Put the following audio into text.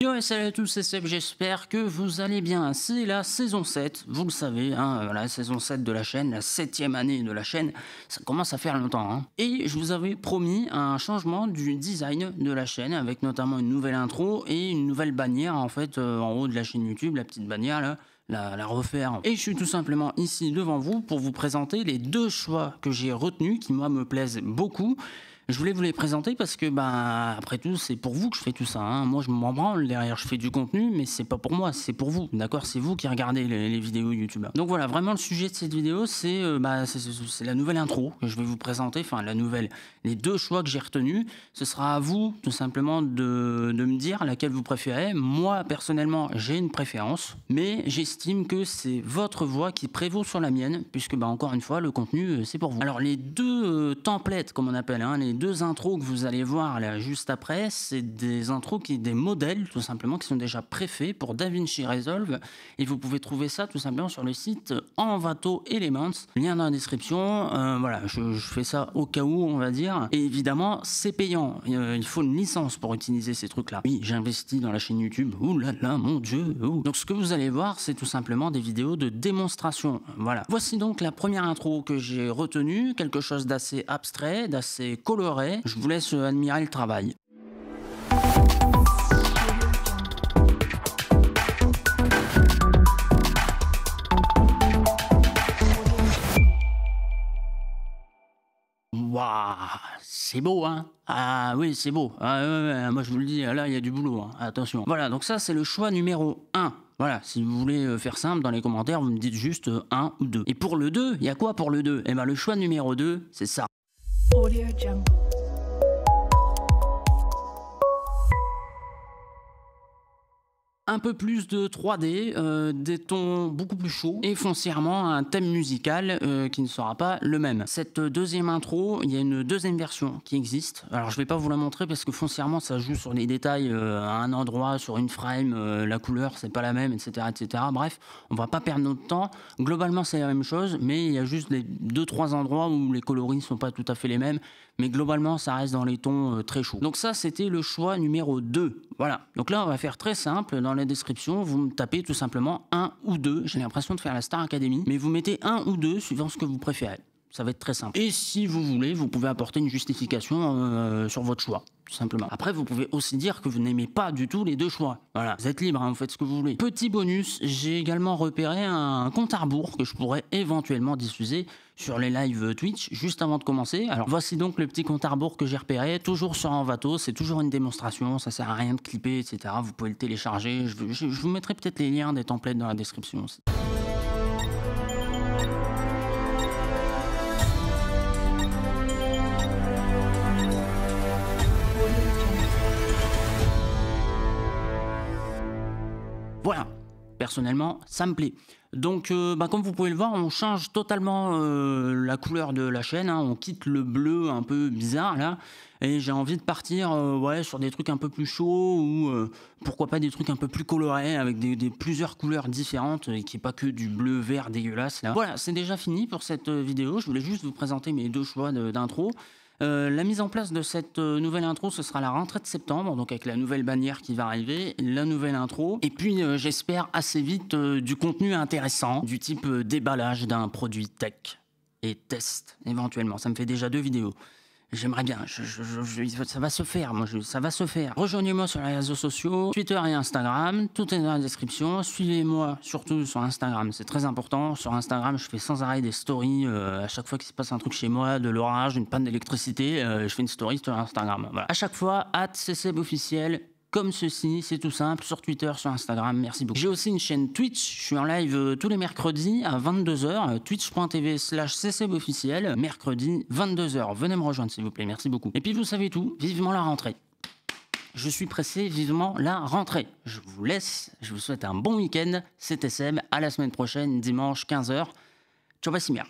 Yo et salut à tous, c'est Seb, j'espère que vous allez bien. C'est la saison 7, vous le savez, hein, euh, la saison 7 de la chaîne, la 7 septième année de la chaîne, ça commence à faire longtemps. Hein. Et je vous avais promis un changement du design de la chaîne, avec notamment une nouvelle intro et une nouvelle bannière en fait euh, en haut de la chaîne YouTube, la petite bannière là. La, la, refaire. Et je suis tout simplement ici devant vous pour vous présenter les deux choix que j'ai retenus qui moi me plaisent beaucoup je voulais vous les présenter parce que, bah, après tout, c'est pour vous que je fais tout ça. Hein. Moi, je m'en branle derrière. Je fais du contenu, mais c'est pas pour moi, c'est pour vous. D'accord C'est vous qui regardez les, vidéos YouTube. Donc voilà, vraiment, le sujet de cette vidéo, euh, bah, c'est la nouvelle intro que je vais vous présenter. Enfin, la nouvelle. Les deux choix que j'ai retenus, ce sera à vous, tout simplement, de, de me dire laquelle vous préférez. Moi, personnellement, j'ai une préférence, mais j'estime que c'est votre voix qui prévaut sur la mienne, puisque, bah, encore une fois, le contenu, euh, c'est pour vous. Alors, les deux euh, templates, comme on appelle, hein, les deux intros que vous allez voir là juste après, c'est des intros qui des modèles tout simplement qui sont déjà préfaits pour DaVinci Resolve et vous pouvez trouver ça tout simplement sur le site Envato Elements, lien dans la description. Euh, voilà, je, fais ça au cas où on va dire. Et évidemment, c'est payant. Euh, il faut une licence pour utiliser ces trucs-là. Oui, j'ai investi dans la chaîne YouTube. Ouh là là, mon dieu. Donc ce que vous allez voir, c'est tout simplement des vidéos de démonstration. Voilà. Voici donc la première intro que j'ai retenue, quelque chose d'assez abstrait, d'assez coloré je vous laisse euh, admirer le travail. Waouh, c'est beau, hein Ah oui, c'est beau. Ah, moi, je vous le dis, là, il y a du boulot. Hein. Attention. Voilà, donc ça, c'est le choix numéro 1. Voilà, si vous voulez euh, faire simple, dans les commentaires, vous me dites juste 1 euh, ou 2. Et pour le 2, il y a quoi pour le 2 Eh bien le choix numéro 2, c'est ça. Audio Jungle. un peu plus de 3D, euh, des tons beaucoup plus chauds et foncièrement un thème musical euh, qui ne sera pas le même. Cette deuxième intro, il y a une deuxième version qui existe. Alors je ne vais pas vous la montrer parce que foncièrement ça joue sur les détails euh, à un endroit, sur une frame, la couleur c'est pas la même, etc., etc. Bref, on va pas perdre notre temps. Globalement c'est la même chose, mais il y a juste les deux trois endroits où les coloris ne sont pas tout à fait les mêmes, mais globalement ça reste dans les tons très chauds. Donc ça c'était le choix numéro 2 voilà. Donc là, on va faire très simple. Dans la description, vous me tapez tout simplement un ou deux. J'ai l'impression de faire la Star Academy, mais vous mettez un ou deux suivant ce que vous préférez. Ça va être très simple. Et si vous voulez, vous pouvez apporter une justification euh, sur votre choix, tout simplement. Après, vous pouvez aussi dire que vous n'aimez pas du tout les deux choix. Voilà, vous êtes libre, hein, vous faites ce que vous voulez. Petit bonus, j'ai également repéré un compte à rebours que je pourrais éventuellement diffuser sur les lives Twitch juste avant de commencer. Alors voici donc le petit compte à rebours que j'ai repéré, toujours sur Envato, c'est toujours une démonstration, ça sert à rien de clipper, etc. Vous pouvez le télécharger, je, je vous mettrai peut-être les liens des templates dans la description aussi. personnellement, ça me plaît. Donc, euh, bah, comme vous pouvez le voir, on change totalement euh, la couleur de la chaîne. Hein. On quitte le bleu un peu bizarre là. Et j'ai envie de partir euh, ouais, sur des trucs un peu plus chauds ou pourquoi pas des trucs un peu plus colorés avec des, plusieurs couleurs différentes et qui n'est pas que du bleu vert dégueulasse là. Voilà, c'est déjà fini pour cette vidéo. Je voulais juste vous présenter mes deux choix d'intro. Euh, la mise en place de cette euh, nouvelle intro, ce sera la rentrée de septembre, donc avec la nouvelle bannière qui va arriver, la nouvelle intro, et puis euh, j'espère assez vite du contenu intéressant, du type déballage d'un produit tech et test éventuellement. Ça me fait déjà deux vidéos. J'aimerais bien. Je, je, je, ça va se faire, moi. ça va se faire. Rejoignez-moi sur les réseaux sociaux, Twitter et Instagram. Tout est dans la description. Suivez-moi surtout sur Instagram. C'est très important. Sur Instagram, je fais sans arrêt des stories. Euh, à chaque fois qu'il se passe un truc chez moi, de l'orage, une panne d'électricité, euh, je fais une story sur Instagram. Voilà. À chaque fois, at officiel comme ceci, c'est tout simple, sur Twitter, sur Instagram, merci beaucoup. J'ai aussi une chaîne Twitch, je suis en live euh, tous les mercredis à 22h, euh, twitch.tv slash officiel mercredi 22h, venez me rejoindre s'il vous plaît, merci beaucoup. Et puis vous savez tout, vivement la rentrée. Je suis pressé vivement la rentrée. Je vous laisse, je vous souhaite un bon week-end, c'était Seb, à la semaine prochaine, dimanche 15h, ciao, pas